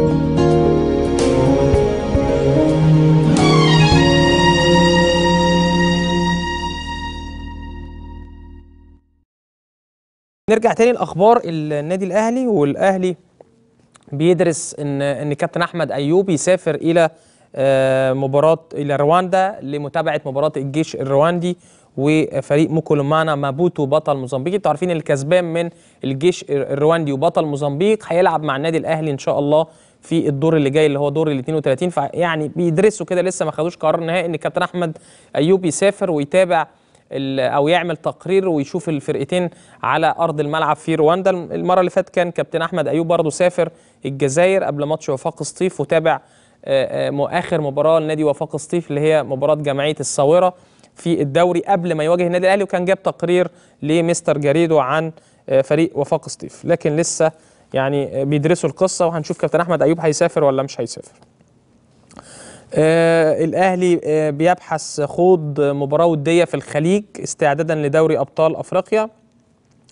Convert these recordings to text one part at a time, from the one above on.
نرجع تاني لاخبار النادي الاهلي والاهلي بيدرس ان ان كابتن احمد ايوب يسافر الى آه، مباراه الى رواندا لمتابعه مباراه الجيش الرواندي وفريق موكولومانا مابوتو بطل موزمبيق انتوا عارفين الكسبان من الجيش الرواندي وبطل موزمبيق هيلعب مع النادي الاهلي ان شاء الله في الدور اللي جاي اللي هو دور ال 32 فيعني بيدرسوا كده لسه ما خدوش قرار نهائي ان كابتن احمد ايوب يسافر ويتابع او يعمل تقرير ويشوف الفرقتين على ارض الملعب في رواندا المره اللي فاتت كان كابتن احمد ايوب برضه سافر الجزائر قبل ماتش وفاق سطيف وتابع آه، آه، اخر مباراه لنادي وفاق سطيف اللي هي مباراه جمعيه الصاوره في الدوري قبل ما يواجه النادي الاهلي وكان جاب تقرير لمستر جريدو عن آه، فريق وفاق سطيف لكن لسه يعني بيدرسوا القصه وهنشوف كابتن احمد ايوب هيسافر ولا مش هيسافر آه الاهلي آه بيبحث خوض مباراه وديه في الخليج استعدادا لدوري ابطال افريقيا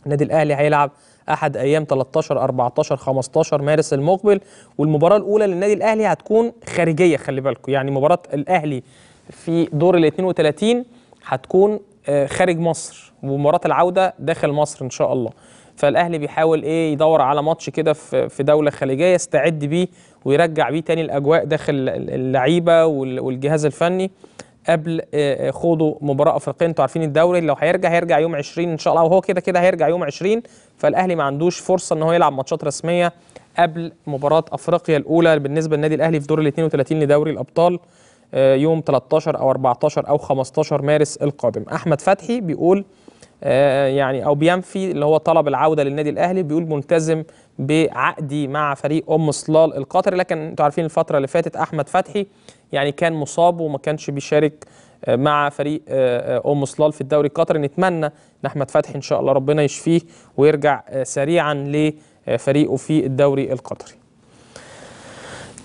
النادي الاهلي هيلعب احد ايام 13 14 15 مارس المقبل والمباراه الاولى للنادي الاهلي هتكون خارجيه خلي بالكم يعني مباراه الاهلي في دور ال 32 هتكون آه، خارج مصر ومباراه العوده داخل مصر ان شاء الله فالاهلي بيحاول ايه يدور على ماتش كده في دوله خليجيه يستعد بيه ويرجع بيه تاني الاجواء داخل اللعيبه والجهاز الفني قبل آه، آه، خوضه مباراه افريقيه انتوا عارفين الدوري لو هيرجع هيرجع يوم 20 ان شاء الله وهو كده كده هيرجع يوم 20 فالاهلي ما عندوش فرصه ان هو يلعب ماتشات رسميه قبل مباراه افريقيا الاولى بالنسبه للنادي الاهلي في دور ال 32 لدوري الابطال آه، يوم 13 او 14 او 15 مارس القادم احمد فتحي بيقول آه، يعني او بينفي اللي هو طلب العوده للنادي الاهلي بيقول ملتزم بعقدي مع فريق ام صلال القطري لكن انتوا عارفين الفتره اللي فاتت احمد فتحي يعني كان مصاب وما كانش بيشارك آه، مع فريق آه، ام صلال في الدوري القطري نتمنى ان احمد فتحي ان شاء الله ربنا يشفيه ويرجع سريعا لفريقه في الدوري القطري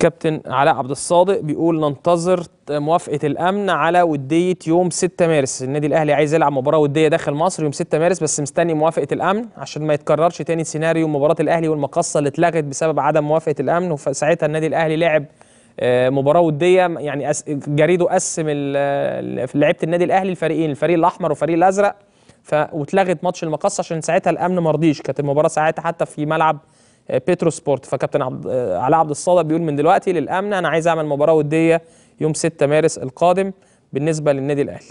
الكابتن علاء عبد الصادق بيقول ننتظر موافقه الامن على وديه يوم 6 مارس النادي الاهلي عايز يلعب مباراه وديه داخل مصر يوم 6 مارس بس مستني موافقه الامن عشان ما يتكررش تاني سيناريو مباراه الاهلي والمقصه اللي اتلغت بسبب عدم موافقه الامن وساعتها النادي الاهلي لعب آه، مباراه وديه يعني جريده قسم لعيبه النادي الاهلي الفريقين الفريق الاحمر والفريق الازرق ف واتلغت ماتش المقصه عشان ساعتها الامن ما رضيش كانت المباراه ساعتها حتى في ملعب آه، بيترو سبورت فكابتن عبد آه، علاء عبد الصادق بيقول من دلوقتي للامن انا عايز اعمل مباراه وديه يوم 6 مارس القادم بالنسبه للنادي الاهلي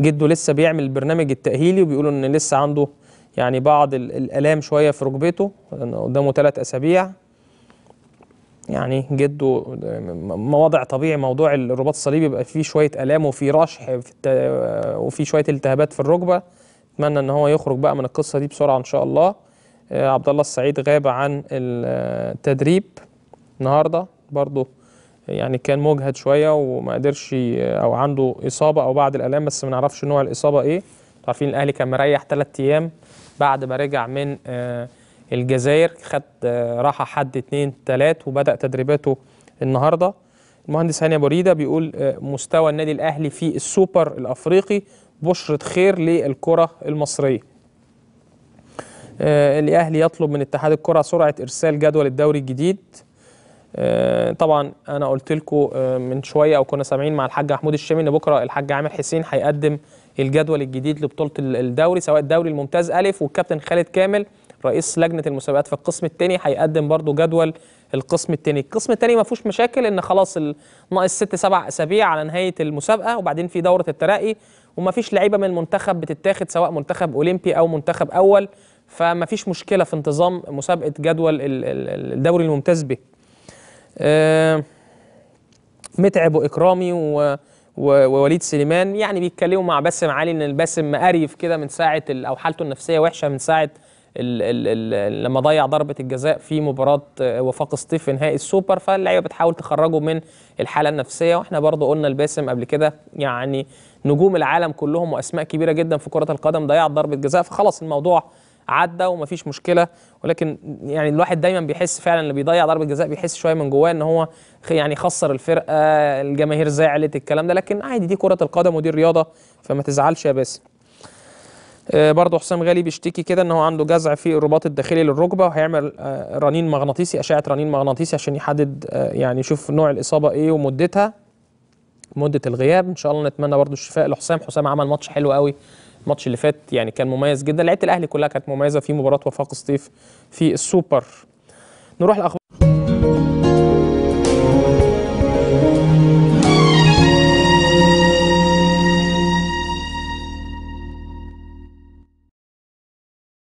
جده لسه بيعمل البرنامج التاهيلي وبيقولوا ان لسه عنده يعني بعض الالام شويه في ركبته قدامه ثلاث اسابيع يعني جده مواضع طبيعي موضوع الرباط الصليبي بيبقى فيه شويه الام وفي رشح وفي شويه التهابات في الركبه اتمنى ان هو يخرج بقى من القصه دي بسرعه ان شاء الله آه، عبد الله السعيد غاب عن التدريب النهارده برضه يعني كان مجهد شويه وما قدرش آه، او عنده اصابه او بعض الالام بس ما نعرفش نوع الاصابه ايه عارفين الاهلي كان مريح ثلاث ايام بعد ما رجع من آه، الجزائر خد راحه حد اثنين ثلاث وبدا تدريباته النهارده المهندس هاني ابو ريده بيقول مستوى النادي الاهلي في السوبر الافريقي بشره خير للكره المصريه آه، الاهلي يطلب من اتحاد الكره سرعه ارسال جدول الدوري الجديد آه، طبعا انا قلت لكم آه، من شويه او كنا سامعين مع الحاج محمود الشامي ان بكره الحاج عامر حسين هيقدم الجدول الجديد لبطوله الدوري سواء الدوري الممتاز الف والكابتن خالد كامل رئيس لجنه المسابقات في القسم الثاني هيقدم برضو جدول القسم الثاني القسم الثاني ما فيهوش مشاكل ان خلاص ناقص ست سبع اسابيع على نهايه المسابقه وبعدين في دوره الترقي وما فيش لعيبه من المنتخب بتتاخد سواء منتخب اولمبي او منتخب اول فما فيش مشكله في انتظام مسابقه جدول الدوري الممتاز به آه، متعب واكرامي ووليد سليمان يعني بيتكلموا مع باسم علي ان باسم مقريف كده من ساعه او حالته النفسيه وحشه من ساعه لما ضيع ضربه الجزاء في مباراه آه، وفاق سطيف في نهائي السوبر فاللعيبه بتحاول تخرجه من الحاله النفسيه واحنا برضو قلنا الباسم قبل كده يعني نجوم العالم كلهم واسماء كبيره جدا في كره القدم ضيعت ضربه جزاء فخلاص الموضوع عدى ومفيش مشكله ولكن يعني الواحد دايما بيحس فعلا اللي بيضيع ضربه جزاء بيحس شويه من جواه ان هو يعني خسر الفرقه الجماهير زعلت الكلام ده لكن عادي دي كره القدم ودي الرياضه فما تزعلش يا باسم آه، برضه حسام غالي بيشتكي كده ان هو عنده جزع في الرباط الداخلي للركبه وهيعمل آه، رنين مغناطيسي اشعه رنين مغناطيسي عشان يحدد آه، يعني يشوف نوع الاصابه ايه ومدتها مده الغياب ان شاء الله نتمنى برضه الشفاء لحسام حسام عمل ماتش حلو قوي الماتش اللي فات يعني كان مميز جدا لعيبه الاهلي كلها كانت مميزه في مباراه وفاق سطيف في السوبر نروح لاخبار